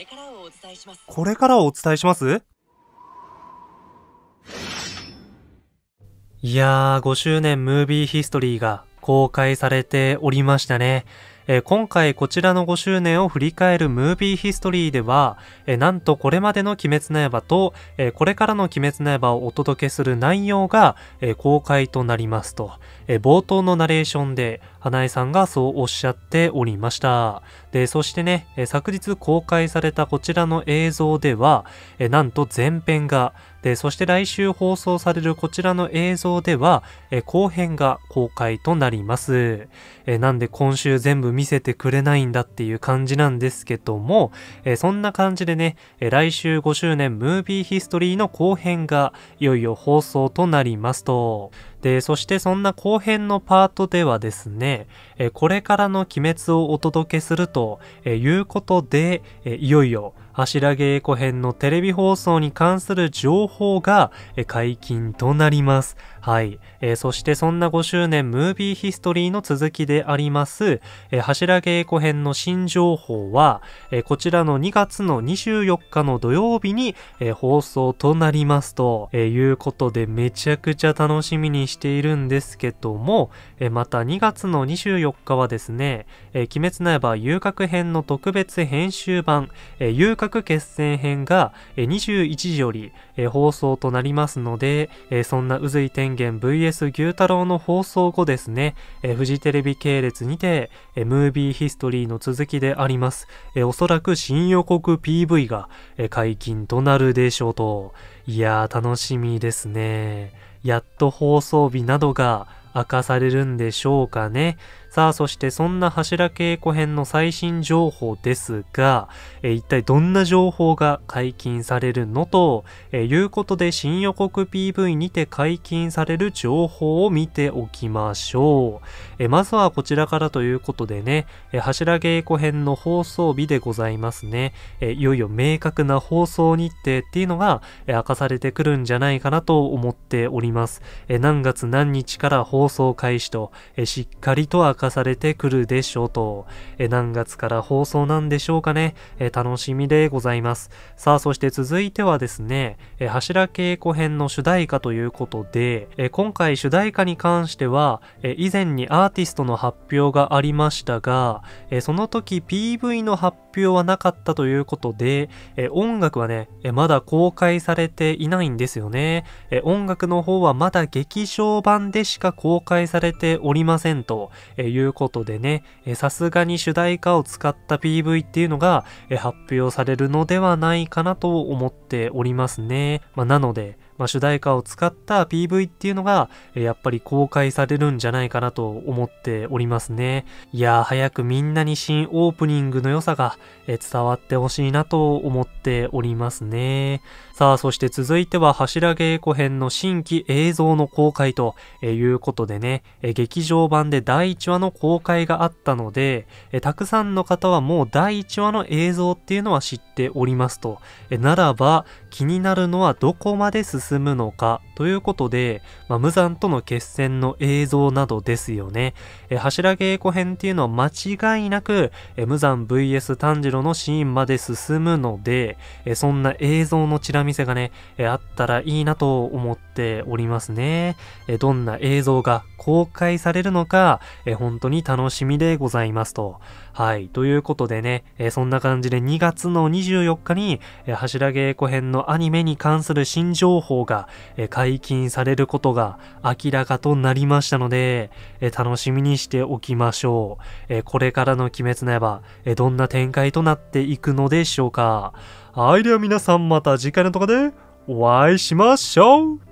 これからお伝えしますこれからお伝えしますいやー、5周年ムービーヒストリーが公開されておりましたね。えー、今回こちらの5周年を振り返るムービーヒストリーでは、えー、なんとこれまでの鬼滅の刃と、えー、これからの鬼滅の刃をお届けする内容が、え公開となりますと、え冒頭のナレーションで花江さんがそうおっしゃっておりました。で、そしてね、え昨日公開されたこちらの映像では、えなんと前編が、で、そして来週放送されるこちらの映像では、え後編が公開となります。えなんで今週全部見見せてくれないんだっていう感じなんですけども、えー、そんな感じでね、え来週5周年ムービーヒストリーの後編がいよいよ放送となりますと。で、そしてそんな後編のパートではですね、えこれからの鬼滅をお届けすると、えいうことで、えいよいよ、柱稽古編のテレビ放送に関する情報が解禁となります。はい。えー、そしてそんな5周年ムービーヒストリーの続きであります、えー、柱稽古編の新情報は、えー、こちらの2月の24日の土曜日に、え放送となりますと、えいうことでめちゃくちゃ楽しみにしているんですけども、えまた2月の24日はですね、え鬼滅の刃遊郭編の特別編集版、え遊郭決戦編が、え21時より、え放送となりますので、えそんな宇髄天元 VS 牛太郎の放送後ですね、えフジテレビ系列にて、えムービーヒストリーの続きであります、えおそらく新予告 PV が、え解禁となるでしょうと、いやー楽しみですね。やっと放送日などが明かされるんでしょうかね。さあ、そしてそんな柱稽古編の最新情報ですが、えー、一体どんな情報が解禁されるのと、えー、いうことで新予告 PV にて解禁される情報を見ておきましょう。えー、まずはこちらからということでね、えー、柱稽古編の放送日でございますね。えー、いよいよ明確な放送日程っていうのが、えー、明かされてくるんじゃないかなと思っております。えー、何月何日から放送開始と、えー、しっかりと明化されてくるでしょうと、え何月から放送なんでしょうかね、え楽しみでございます。さあ、そして続いてはですね、え柱稽古編の主題歌ということで、え今回主題歌に関しては、え以前にアーティストの発表がありましたが、えその時 PV の発表表はなかったということで、え音楽はね、えまだ公開されていないんですよね、え音楽の方はまだ劇場版でしか公開されておりませんと、えいうことでね、さすがに主題歌を使った PV っていうのが、え発表されるのではないかなと思っておりますね。まあ、なので、まあ、主題歌を使った PV っていうのが、えやっぱり公開されるんじゃないかなと思っておりますね。いやー、早くみんなに新オープニングの良さが、え伝わってほしいなと思っておりますね。さあ、そして続いては柱稽古編の新規映像の公開ということでね、え劇場版で第1話の公開があったので、えたくさんの方はもう第1話の映像っていうのは知っておりますと、えならば気になるのはどこまで進進むのかということで、まあ、無惨との決戦の映像などですよね。え柱稽古編っていうのは間違いなく、え無惨 VS 炭治郎のシーンまで進むので、えそんな映像のチラ見せがね、えあったらいいなと思っておりますね。えどんな映像が公開されるのか、え本当に楽しみでございますと。はい。ということでね、えそんな感じで2月の24日に、え柱稽古編のアニメに関する新情報が、え解解禁されることが明らかとなりましたので、え楽しみにしておきましょう。えこれからの鬼滅の刃、えどんな展開となっていくのでしょうか。はい、では皆さんまた次回の動画でお会いしましょう